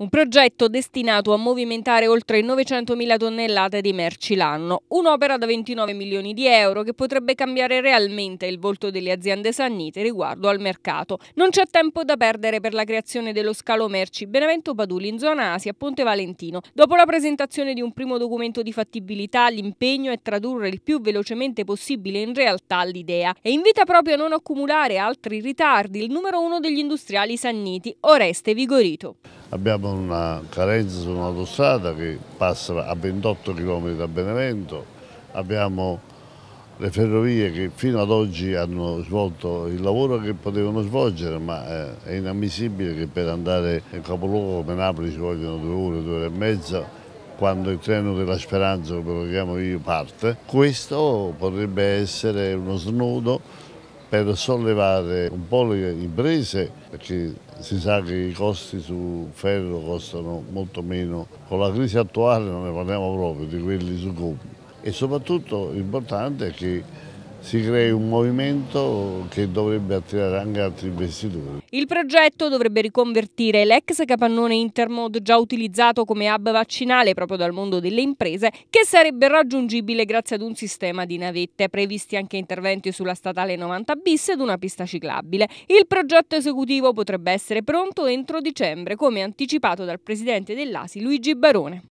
Un progetto destinato a movimentare oltre 900.000 tonnellate di merci l'anno. Un'opera da 29 milioni di euro che potrebbe cambiare realmente il volto delle aziende sannite riguardo al mercato. Non c'è tempo da perdere per la creazione dello scalo merci Benevento Paduli in zona Asia, Ponte Valentino. Dopo la presentazione di un primo documento di fattibilità, l'impegno è tradurre il più velocemente possibile in realtà l'idea e invita proprio a non accumulare altri ritardi il numero uno degli industriali sanniti, Oreste Vigorito. Abbiamo con una carenza su un'autostrada che passa a 28 km da Benevento, abbiamo le ferrovie che fino ad oggi hanno svolto il lavoro che potevano svolgere, ma eh, è inammissibile che per andare nel capoluogo come Napoli ci vogliono due ore, due ore e mezza, quando il treno della speranza, come lo chiamo io, parte. Questo potrebbe essere uno snodo per sollevare un po' le imprese, perché si sa che i costi su ferro costano molto meno. Con la crisi attuale non ne parliamo proprio di quelli su gomma. E soprattutto l'importante è che si crei un movimento che dovrebbe attirare anche altri investitori. Il progetto dovrebbe riconvertire l'ex capannone Intermod già utilizzato come hub vaccinale proprio dal mondo delle imprese che sarebbe raggiungibile grazie ad un sistema di navette, previsti anche interventi sulla statale 90 bis ed una pista ciclabile. Il progetto esecutivo potrebbe essere pronto entro dicembre come anticipato dal presidente dell'ASI Luigi Barone.